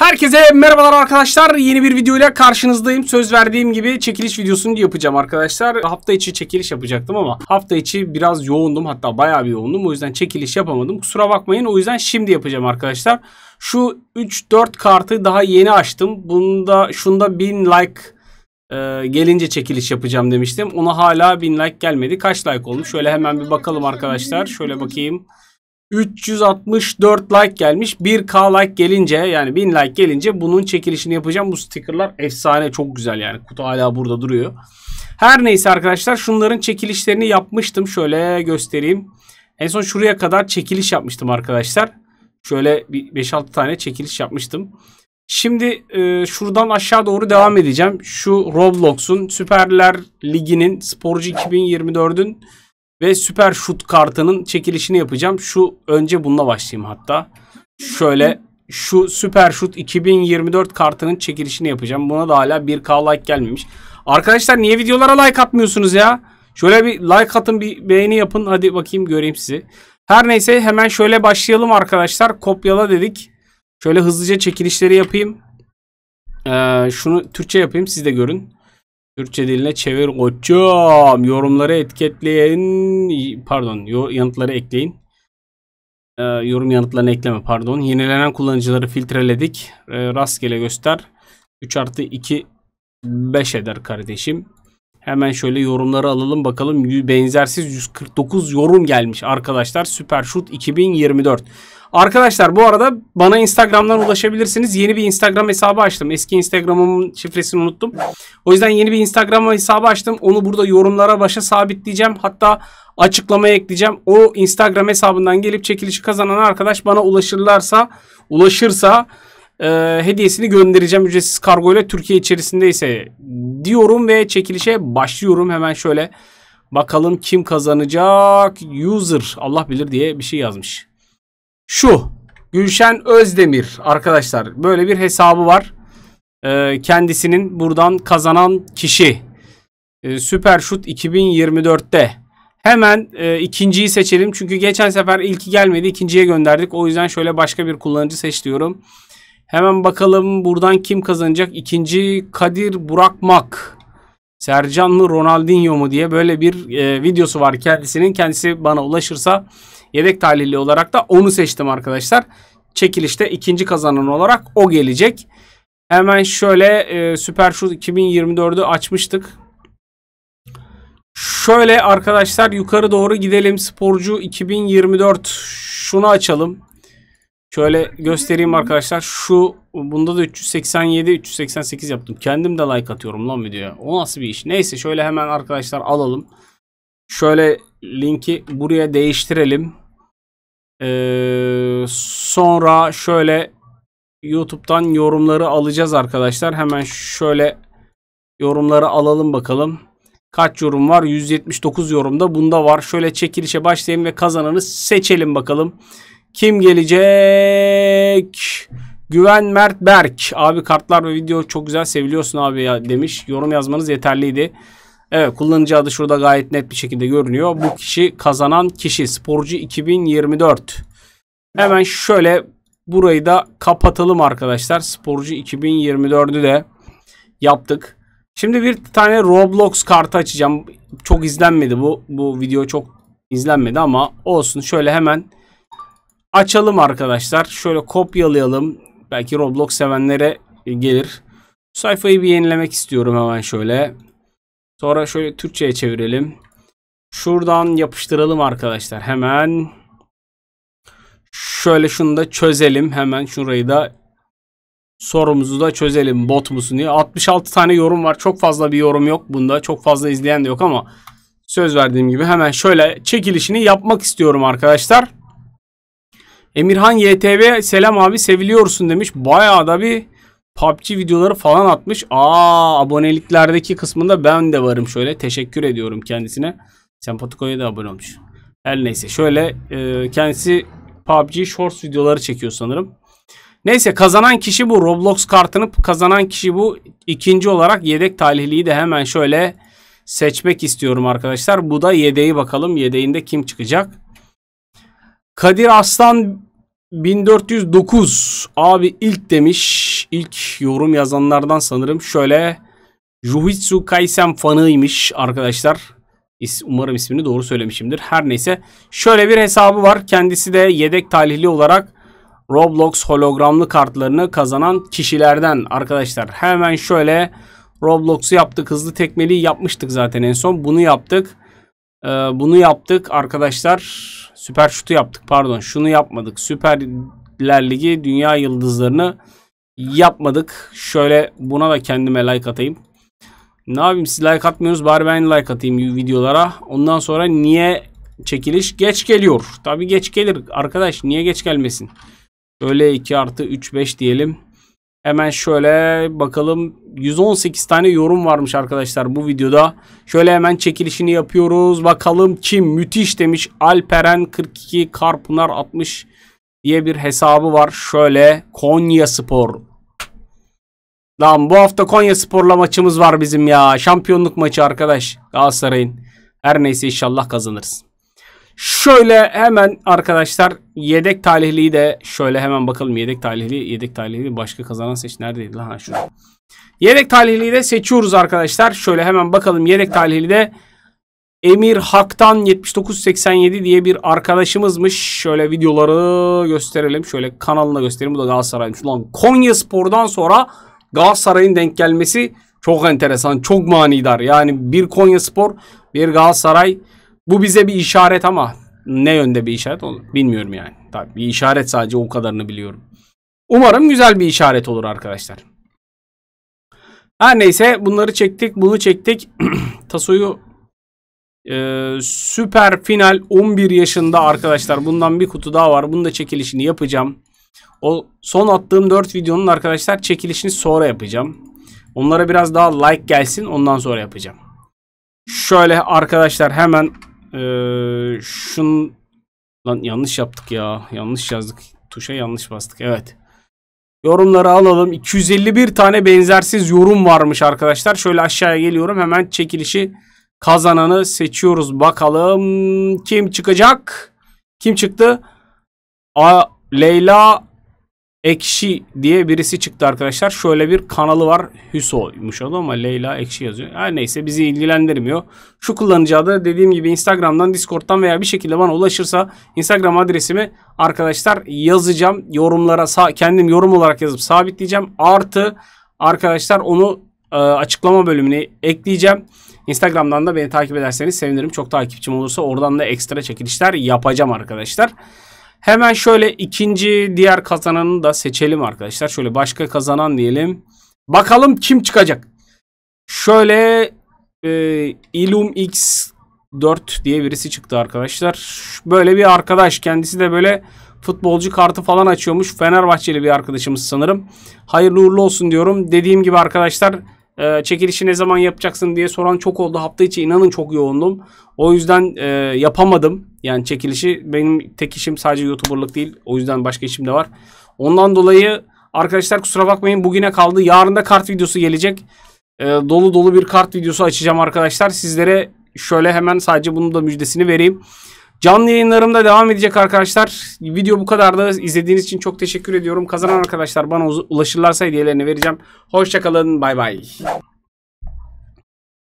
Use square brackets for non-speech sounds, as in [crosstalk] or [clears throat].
Herkese merhabalar arkadaşlar. Yeni bir videoyla karşınızdayım. Söz verdiğim gibi çekiliş videosunu yapacağım arkadaşlar. Hafta içi çekiliş yapacaktım ama hafta içi biraz yoğundum. Hatta bayağı bir yoğundum. O yüzden çekiliş yapamadım. Kusura bakmayın. O yüzden şimdi yapacağım arkadaşlar. Şu 3-4 kartı daha yeni açtım. Bunda şunda 1000 like e, gelince çekiliş yapacağım demiştim. Ona hala 1000 like gelmedi. Kaç like olmuş? Şöyle hemen bir bakalım arkadaşlar. Şöyle bakayım. 364 like gelmiş. 1K like gelince yani 1000 like gelince bunun çekilişini yapacağım. Bu stickerlar efsane çok güzel yani. Kutu hala burada duruyor. Her neyse arkadaşlar şunların çekilişlerini yapmıştım. Şöyle göstereyim. En son şuraya kadar çekiliş yapmıştım arkadaşlar. Şöyle 5-6 tane çekiliş yapmıştım. Şimdi e, şuradan aşağı doğru devam edeceğim. Şu Roblox'un Süperler Ligi'nin Sporcu 2024'ün ve süper şut kartının çekilişini yapacağım. Şu önce bununla başlayayım hatta. Şöyle şu süper şut 2024 kartının çekilişini yapacağım. Buna da hala 1k like gelmemiş. Arkadaşlar niye videolara like atmıyorsunuz ya? Şöyle bir like atın bir beğeni yapın. Hadi bakayım göreyim sizi. Her neyse hemen şöyle başlayalım arkadaşlar. Kopyala dedik. Şöyle hızlıca çekilişleri yapayım. Ee, şunu Türkçe yapayım siz de görün. Türkçe diline çevir koçum. Yorumları etiketleyin. Pardon yanıtları ekleyin. Ee, yorum yanıtlarını ekleme pardon. Yenilenen kullanıcıları filtreledik. Ee, rastgele göster. 3 artı 2 5 eder kardeşim. Hemen şöyle yorumları alalım bakalım. Benzersiz 149 yorum gelmiş arkadaşlar. Süper Şut 2024. Arkadaşlar bu arada bana Instagram'dan ulaşabilirsiniz. Yeni bir Instagram hesabı açtım. Eski Instagram'ımın şifresini unuttum. O yüzden yeni bir Instagram hesabı açtım. Onu burada yorumlara başa sabitleyeceğim. Hatta açıklamaya ekleyeceğim. O Instagram hesabından gelip çekilişi kazanan arkadaş bana ulaşırlarsa ulaşırsa e, hediyesini göndereceğim ücretsiz kargo ile Türkiye içerisindeyse diyorum ve çekilişe başlıyorum. Hemen şöyle bakalım kim kazanacak? User Allah bilir diye bir şey yazmış. Şu Gülşen Özdemir arkadaşlar böyle bir hesabı var. E, kendisinin buradan kazanan kişi e, Süper Şut 2024'te. Hemen e, ikinciyi seçelim. Çünkü geçen sefer ilki gelmedi. ikinciye gönderdik. O yüzden şöyle başka bir kullanıcı seç diyorum. Hemen bakalım buradan kim kazanacak? İkinci Kadir Burakmak. Sercan mı Ronaldinho mu diye böyle bir e, videosu var kendisinin. Kendisi bana ulaşırsa yedek talihli olarak da onu seçtim arkadaşlar. Çekilişte ikinci kazanan olarak o gelecek. Hemen şöyle e, Süper Şut 2024'ü açmıştık. Şöyle arkadaşlar yukarı doğru gidelim. Sporcu 2024 şunu açalım. Şöyle göstereyim arkadaşlar. Şu bunda da 387 388 yaptım. Kendim de like atıyorum lan videoya. O nasıl bir iş? Neyse şöyle hemen arkadaşlar alalım. Şöyle linki buraya değiştirelim. Ee, sonra şöyle YouTube'dan yorumları alacağız arkadaşlar. Hemen şöyle yorumları alalım bakalım. Kaç yorum var? 179 yorumda bunda var. Şöyle çekilişe başlayayım ve kazananı seçelim bakalım. Kim gelecek? Güven Mert Berk. Abi kartlar ve video çok güzel seviliyorsun abi ya demiş. Yorum yazmanız yeterliydi. Evet kullanıcı adı şurada gayet net bir şekilde görünüyor. Bu kişi kazanan kişi. Sporcu 2024. Hemen şöyle burayı da kapatalım arkadaşlar. Sporcu 2024'ü de yaptık. Şimdi bir tane Roblox kartı açacağım. Çok izlenmedi bu. Bu video çok izlenmedi ama olsun. Şöyle hemen açalım arkadaşlar. Şöyle kopyalayalım. Belki Roblox sevenlere gelir. sayfayı bir yenilemek istiyorum hemen şöyle. Sonra şöyle Türkçe'ye çevirelim. Şuradan yapıştıralım arkadaşlar. Hemen şöyle şunu da çözelim. Hemen şurayı da sorumuzu da çözelim. Bot musun diye. 66 tane yorum var. Çok fazla bir yorum yok bunda. Çok fazla izleyen de yok ama söz verdiğim gibi hemen şöyle çekilişini yapmak istiyorum arkadaşlar. Emirhan YTV selam abi seviliyorsun demiş. Bayağı da bir PUBG videoları falan atmış. Aa aboneliklerdeki kısmında ben de varım şöyle. Teşekkür ediyorum kendisine. Sempatiko'ya da abone olmuş. Her neyse şöyle e, kendisi PUBG Shorts videoları çekiyor sanırım. Neyse kazanan kişi bu. Roblox kartını kazanan kişi bu. İkinci olarak yedek talihliyi de hemen şöyle seçmek istiyorum arkadaşlar. Bu da yedeği bakalım. Yedeğinde kim çıkacak? Kadir Aslan 1409 abi ilk demiş. İlk yorum yazanlardan sanırım. Şöyle Jujutsu Kaisen fanıymış arkadaşlar. Umarım ismini doğru söylemişimdir. Her neyse şöyle bir hesabı var. Kendisi de yedek talihli olarak Roblox hologramlı kartlarını kazanan kişilerden arkadaşlar. Hemen şöyle Roblox'u yaptık. Hızlı tekmeliği yapmıştık zaten en son. Bunu yaptık. Ee, bunu yaptık arkadaşlar. Süper şutu yaptık pardon. Şunu yapmadık. Süperler Ligi dünya yıldızlarını yapmadık. Şöyle buna da kendime like atayım. Ne yapayım siz like atmıyorsunuz bari ben like atayım videolara. Ondan sonra niye çekiliş geç geliyor. Tabii geç gelir arkadaş niye geç gelmesin. Böyle 2 artı 3 5 diyelim. Hemen şöyle bakalım 118 tane yorum varmış arkadaşlar bu videoda. Şöyle hemen çekilişini yapıyoruz. Bakalım kim müthiş demiş. Alperen 42 Karpınar 60 diye bir hesabı var. Şöyle Konya Spor. Lan bu hafta Konya Spor'la maçımız var bizim ya. Şampiyonluk maçı arkadaş Galatasaray'ın. Her neyse inşallah kazanırız. Şöyle hemen arkadaşlar yedek talihliyi de şöyle hemen bakalım. Yedek talihli, yedek talihli başka kazanan seç. Neredeydi lan şu Yedek talihliyi de seçiyoruz arkadaşlar. Şöyle hemen bakalım. Yedek talihli de Emir Hak'tan 7987 diye bir arkadaşımızmış. Şöyle videoları gösterelim. Şöyle kanalına gösterelim. Bu da Galatasaray'ın Ulan Konya Spor'dan sonra Galatasaray'ın denk gelmesi çok enteresan. Çok manidar. Yani bir Konya Spor, bir Galatasaray. Bu bize bir işaret ama ne yönde bir işaret olur bilmiyorum yani. Tabii bir işaret sadece o kadarını biliyorum. Umarım güzel bir işaret olur arkadaşlar. Her neyse bunları çektik bunu çektik. [clears throat] Tasoyu ee, süper final 11 yaşında arkadaşlar. Bundan bir kutu daha var. Bunu da çekilişini yapacağım. O son attığım 4 videonun arkadaşlar çekilişini sonra yapacağım. Onlara biraz daha like gelsin ondan sonra yapacağım. Şöyle arkadaşlar hemen ee, şun lan yanlış yaptık ya. Yanlış yazdık. Tuşa yanlış bastık. Evet. Yorumları alalım. 251 tane benzersiz yorum varmış arkadaşlar. Şöyle aşağıya geliyorum. Hemen çekilişi kazananı seçiyoruz. Bakalım kim çıkacak? Kim çıktı? A Leyla Ekşi diye birisi çıktı arkadaşlar. Şöyle bir kanalı var. Hüso'ymuş o ama Leyla Ekşi yazıyor. Her neyse bizi ilgilendirmiyor. Şu kullanıcı adı dediğim gibi Instagram'dan, Discord'dan veya bir şekilde bana ulaşırsa Instagram adresimi arkadaşlar yazacağım. Yorumlara kendim yorum olarak yazıp sabitleyeceğim. Artı arkadaşlar onu e, açıklama bölümüne ekleyeceğim. Instagram'dan da beni takip ederseniz sevinirim. Çok takipçim olursa oradan da ekstra çekilişler yapacağım arkadaşlar. Hemen şöyle ikinci diğer kazananı da seçelim arkadaşlar. Şöyle başka kazanan diyelim. Bakalım kim çıkacak. Şöyle e, Ilum X 4 diye birisi çıktı arkadaşlar. Böyle bir arkadaş kendisi de böyle futbolcu kartı falan açıyormuş. Fenerbahçeli bir arkadaşımız sanırım. Hayırlı uğurlu olsun diyorum. Dediğim gibi arkadaşlar e, çekilişi ne zaman yapacaksın diye soran çok oldu. Hafta içi inanın çok yoğundum. O yüzden e, yapamadım. Yani çekilişi benim tek işim sadece YouTuber'lık değil. O yüzden başka işim de var. Ondan dolayı arkadaşlar kusura bakmayın bugüne kaldı. Yarın da kart videosu gelecek. E, dolu dolu bir kart videosu açacağım arkadaşlar. Sizlere şöyle hemen sadece bunun da müjdesini vereyim. Canlı yayınlarımda devam edecek arkadaşlar. Video bu kadardı. İzlediğiniz için çok teşekkür ediyorum. Kazanan arkadaşlar bana ulaşırlarsa hediyelerini vereceğim. Hoşçakalın. Bay bay.